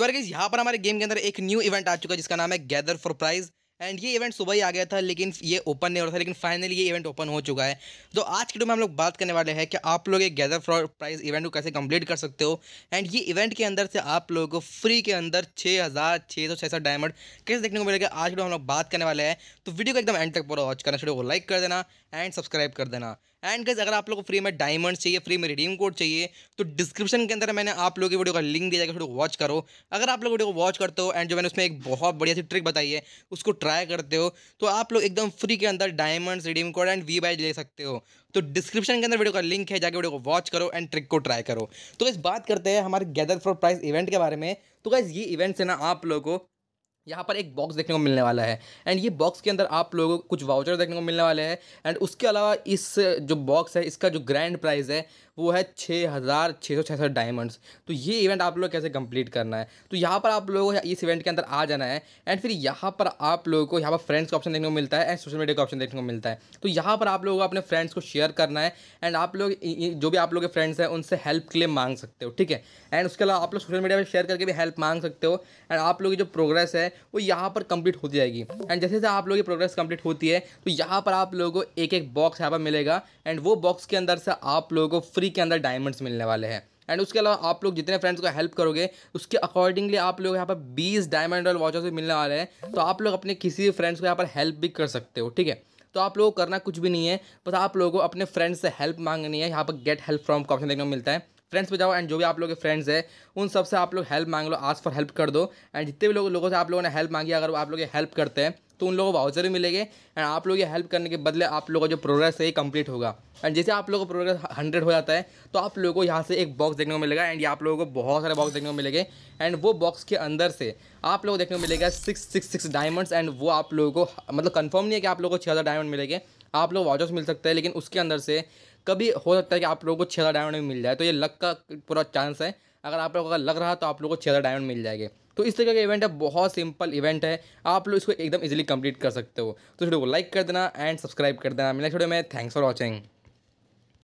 तो अरे यहाँ पर हमारे गेम के अंदर एक न्यू इवेंट आ चुका है जिसका नाम है गैदर फॉर प्राइज़ एंड ये इवेंट सुबह ही आ गया था लेकिन ये ओपन नहीं हो रहा था लेकिन फाइनली ये इवेंट ओपन हो चुका है तो आज की वीडियो में हम लोग बात करने वाले हैं कि आप लोग ये गैदर फॉर प्राइज इवेंट को कैसे कंप्लीट कर सकते हो एंड ये इवेंट के अंदर से आप लोगों को फ्री के अंदर छः हज़ार छः सौ छः डायमंड कैसे देखने को मिलेगा आज वीडियो हम लोग बात करने वाले हैं तो वीडियो को एकदम एंड तक पूरा वॉच करना शुरू को लाइक कर देना एंड सब्सक्राइब कर देना एंड गैस अगर आप लोग को फ्री में डायमंड चाहिए फ्री में रिडीम कोड चाहिए तो डिस्क्रिप्शन के अंदर मैंने आप लोगों की वीडियो का लिंक दिया जाएगा वीडियो वॉच करो अगर आप लोग वीडियो को वॉच करते हो एंड जो मैंने उसमें एक बहुत बढ़िया सी ट्रिक बताई है उसको ट्राई करते हो तो आप लोग एकदम फ्री के अंदर diamond redeem code and we buy ले सकते हो तो डिस्क्रिप्शन के अंदर वीडियो का लिंक है जाकर वीडियो को वॉच करो एंड ट्रिक को ट्राई करो तो इस बात करते हैं हमारे गैदर फॉर प्राइस इवेंट के बारे में तो गैस ये इवेंट से ना आप लोगों को यहाँ पर एक बॉक्स देखने को मिलने वाला है एंड ये बॉक्स के अंदर आप लोगों को कुछ वाउचर देखने को मिलने वाले हैं एंड उसके अलावा इस जो बॉक्स है इसका जो ग्रैंड प्राइज़ है वो है छः हज़ार छः सौ छियासठ डायमंड्स तो ये इवेंट आप लोग कैसे कंप्लीट करना है तो यहाँ पर आप लोगों को इस इवेंट के अंदर आ जाना है एंड फिर यहाँ पर आप लोगों को यहाँ पर फ्रेंड्स का ऑप्शन देखने को मिलता है एंड सोशल मीडिया का ऑप्शन देखने को मिलता है तो यहाँ पर आप लोगों को अपने फ्रेंड्स को शेयर करना है एंड आप लोग जो भी आप लोग के फ्रेंड्स हैं उनसे हेल्प के लिए मांग सकते हो ठीक है एंड उसके अलावा आप लोग सोशल मीडिया पर शेयर करके भी हेल्प मांग सकते हो एंड आप लोग की जो प्रोग्रेस है वो यहाँ पर कंप्लीट होती जाएगी एंड जैसे जैसे आप लोग की प्रोग्रेस कंप्लीट होती है तो यहाँ पर आप लोगों को एक एक बॉक्स यहाँ पर मिलेगा एंड वो बॉक्स के अंदर से आप लोगों को फ्री वीक के अंदर डायमंड्स मिलने वाले हैं एंड उसके अलावा आप लोग जितने फ्रेंड्स को हेल्प करोगे उसके अकॉर्डिंगली आप लोग यहाँ पर बीस डायमंड और वॉचेस भी मिलने वाले हैं तो आप लोग अपने किसी भी फ्रेंड्स को यहाँ पर हेल्प भी कर सकते हो ठीक है तो आप लोगों को करना कुछ भी नहीं है बस आप लोगों को अपने फ्रेंड्स से हेल्प मांगनी है यहाँ पर गेट हेल्प फ्रॉम का ऑप्शन देखने को मिलता है फ्रेंड्स पे जाओ एंड जो भी आप लोग के फ्रेंड्स है उन सब से आप लोग हेल्प मांग लो आज फॉर हेल्प कर दो एंड जितने भी लोग लोगों से आप लोगों ने हेल्प मांगी अगर वो आप लोग हेल्प करते हैं तो उन लोगों को वाउचर भी मिलेंगे एंड आप लोग ये हेल्प करने के बदले आप लोगों का जो प्रोग्रेस है ये कंप्लीट होगा एंड जैसे आप लोगों का प्रोग्रेस हंड्रेड हो जाता है तो आप लोगों को यहाँ से एक बॉक्स देखने को मिलेगा एंड ये आप लोगों को बहुत सारे बॉक्स देखने को मिलेंगे एंड वो बॉक्स के अंदर से आप लोगों को देखने को मिलेगा six six six diamonds and वो आप लोगों को मतलब कन्फर्म नहीं है कि आप लोगों को छः हज़ार डायमंड मिलेंगे आप लोग वाउचर्स मिल सकते हैं लेकिन उसके अंदर से कभी हो सकता है कि आप लोगों को छः डायमंड भी मिल जाए तो ये लक का पूरा चांस है अगर आप लोगों का लग रहा तो आप लोगों को छः डायमंड मिल जाएंगे तो इस तरीके का इवेंट है बहुत सिंपल इवेंट है आप लोग इसको एकदम इजीली कंप्लीट कर सकते हो तो वीडियो को लाइक कर देना एंड सब्सक्राइब कर देना मिला वीडियो में थैंक्स फॉर वॉचिंग